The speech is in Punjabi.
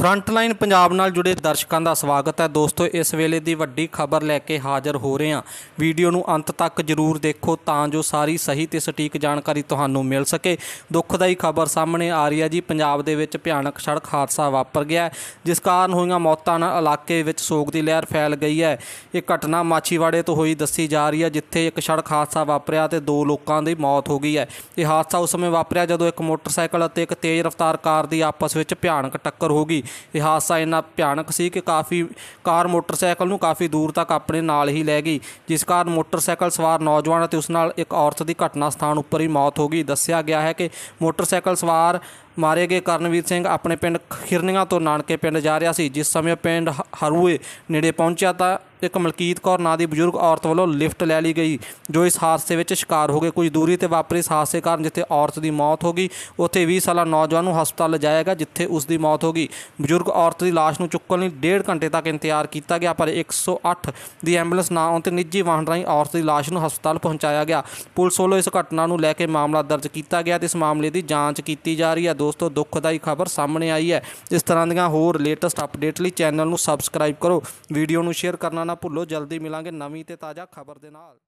ਫਰੰਟਲਾਈਨ ਪੰਜਾਬ ਨਾਲ ਜੁੜੇ ਦਰਸ਼ਕਾਂ ਦਾ ਸਵਾਗਤ ਹੈ ਦੋਸਤੋ ਇਸ ਵੇਲੇ ਦੀ ਵੱਡੀ ਖਬਰ ਲੈ ਕੇ ਹਾਜ਼ਰ ਹੋ ਰਹੇ ਹਾਂ ਵੀਡੀਓ ਨੂੰ ਅੰਤ ਤੱਕ ਜਰੂਰ ਦੇਖੋ ਤਾਂ ਜੋ ਸਾਰੀ ਸਹੀ ਤੇ ਸਟੀਕ ਜਾਣਕਾਰੀ ਤੁਹਾਨੂੰ ਮਿਲ ਸਕੇ ਦੁੱਖਦਾਈ ਖਬਰ ਸਾਹਮਣੇ ਆ ਰਹੀ ਹੈ ਜੀ ਪੰਜਾਬ ਦੇ ਵਿੱਚ ਭਿਆਨਕ ਸੜਕ ਹਾਦਸਾ ਵਾਪਰ ਗਿਆ ਜਿਸ ਕਾਰਨ ਹੋਈਆਂ ਮੌਤਾਂ ਨਾਲ ਇਲਾਕੇ ਵਿੱਚ ਸੋਗ ਦੀ ਲਹਿਰ ਫੈਲ ਗਈ ਹੈ ਇਹ ਘਟਨਾ ਮਾਛੀਵਾੜੇ ਤੋਂ ਹੋਈ ਦੱਸੀ ਜਾ ਰਹੀ ਹੈ ਜਿੱਥੇ ਇੱਕ ਸੜਕ ਹਾਦਸਾ ਵਾਪਰਿਆ ਤੇ ਦੋ ਲੋਕਾਂ ਦੀ ਮੌਤ ਹੋ ਗਈ ਹੈ ਇਹ ਹਾਦਸਾ ਉਸ ਸਮੇਂ ਵਾਪਰਿਆ ਜਦੋਂ ਇੱਕ ਮੋਟਰਸਾਈਕਲ ਅਤੇ ਇੱਕ ਤੇਜ਼ ਰਫ਼ਤਾਰ ਕਾਰ ਦੀ ਆਪਸ ਵਿੱਚ ਭਿਆਨਕ ਟੱਕਰ ਹੋ ਗਈ ਇਹ ਹਾਦਸਾ ਇੰਨਾ ਭਿਆਨਕ ਸੀ ਕਿ ਕਾਫੀ ਕਾਰ ਮੋਟਰਸਾਈਕਲ ਨੂੰ ਕਾਫੀ ਦੂਰ ਤੱਕ ਆਪਣੇ ਨਾਲ ਹੀ ਲੈ ਗਈ ਜਿਸ ਕਾਰਨ ਮੋਟਰਸਾਈਕਲ ਸਵਾਰ ਨੌਜਵਾਨ ਅਤੇ ਉਸ ਨਾਲ ਇੱਕ ਔਰਤ ਦੀ ਘਟਨਾ ਸਥਾਨ ਉੱਪਰ ਹੀ ਮੌਤ ਹੋ ਗਈ ਦੱਸਿਆ ਗਿਆ ਹੈ ਕਿ ਮੋਟਰਸਾਈਕਲ ਸਵਾਰ ਮਾਰੇ ਗਏ ਕਰਨਵੀਰ ਸਿੰਘ ਆਪਣੇ ਪਿੰਡ ਖਿਰਨੀਆਂ ਤੋਂ ਨਾਨਕੇ ਪਿੰਡ ਜਾ ਰਿਹਾ ਸੀ ਜਿਸ ਸਮੇਂ ਪਿੰਡ ਹਰੂਏ ਨੇੜੇ ਪਹੁੰਚਿਆ ਤਾਂ ਇੱਕ ਮਲਕੀਤ ਕੌਰ ਨਾਂ ਦੀ ਬਜ਼ੁਰਗ ਔਰਤ ਵੱਲੋਂ ਲਿਫਟ ਲੈ ਲਈ ਗਈ ਜੋ ਇਸ ਹਾਦਸੇ ਵਿੱਚ ਸ਼ਿਕਾਰ ਹੋ ਗਏ ਕੁਝ ਦੂਰੀ ਤੇ ਵਾਪਰੇ ਹਾਦਸੇ ਕਾਰਨ ਜਿੱਥੇ ਔਰਤ ਦੀ ਮੌਤ ਹੋ ਗਈ ਉੱਥੇ 20 ਸਾਲਾ ਨੌਜਵਾਨ ਨੂੰ ਹਸਪਤਾਲ ਲਿਜਾਇਆ ਗਿਆ ਜਿੱਥੇ ਉਸ ਦੀ ਮੌਤ ਹੋ ਗਈ ਬਜ਼ੁਰਗ ਔਰਤ ਦੀ ਲਾਸ਼ ਨੂੰ ਚੁੱਕਣ ਲਈ 1.5 ਘੰਟੇ ਤੱਕ ਇੰਤਜ਼ਾਰ ਕੀਤਾ ਗਿਆ ਪਰ 108 ਦੀ ਐਂਬੂਲੈਂਸ ਨਾ ਆਉਣ ਤੇ ਨਿੱਜੀ ਵਾਹਨ ਰਾਹੀਂ ਔਰਤ ਦੀ ਲਾਸ਼ ਨੂੰ ਹਸਪਤਾਲ ਪਹੁੰਚਾਇਆ ਗਿਆ ਪੁਲਿਸ ਵੱਲੋਂ ਇਸ ਘਟਨਾ ਨੂੰ ਲੈ ਕੇ ਮਾਮਲਾ ਦਰਜ ਕੀਤਾ ਗਿਆ ਤੇ ਇਸ ਮਾਮਲੇ ਦੀ ਜਾਂਚ ਕੀਤੀ ਜਾ ਰਹੀ ਹੈ ਦੋਸਤੋ ਦੁੱਖਦਾਈ ਖਬਰ ਸਾਹਮਣੇ ਆਈ ਹੈ ਇਸ ਤਰ੍ਹਾਂ ਦੀਆਂ ਹੋਰ ਲੇਟੈਸਟ ਅਪਡੇਟ ਲਈ ਚੈਨਲ ਨੂੰ ਸਬਸਕ੍ਰਾਈਬ ਕਰੋ ਵੀਡੀਓ ਨੂੰ ਸ਼ੇਅਰ ਕਰਨਾ ਨਾ ਭੁੱਲੋ ਜਲਦੀ ਮਿਲਾਂਗੇ ਨਵੀਂ ਤੇ ਤਾਜ਼ਾ ਖਬਰ ਦੇ ਨਾਲ